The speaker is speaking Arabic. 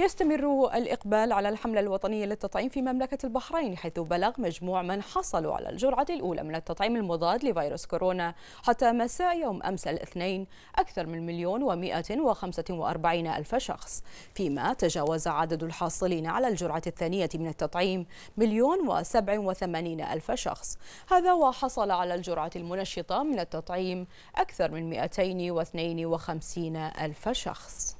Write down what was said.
يستمر الإقبال على الحملة الوطنية للتطعيم في مملكة البحرين حيث بلغ مجموع من حصلوا على الجرعة الأولى من التطعيم المضاد لفيروس كورونا حتى مساء يوم أمس الاثنين أكثر من مليون ومائة وخمسة وأربعين ألف شخص فيما تجاوز عدد الحاصلين على الجرعة الثانية من التطعيم مليون وسبع وثمانين ألف شخص هذا وحصل على الجرعة المنشطة من التطعيم أكثر من وخمسين ألف شخص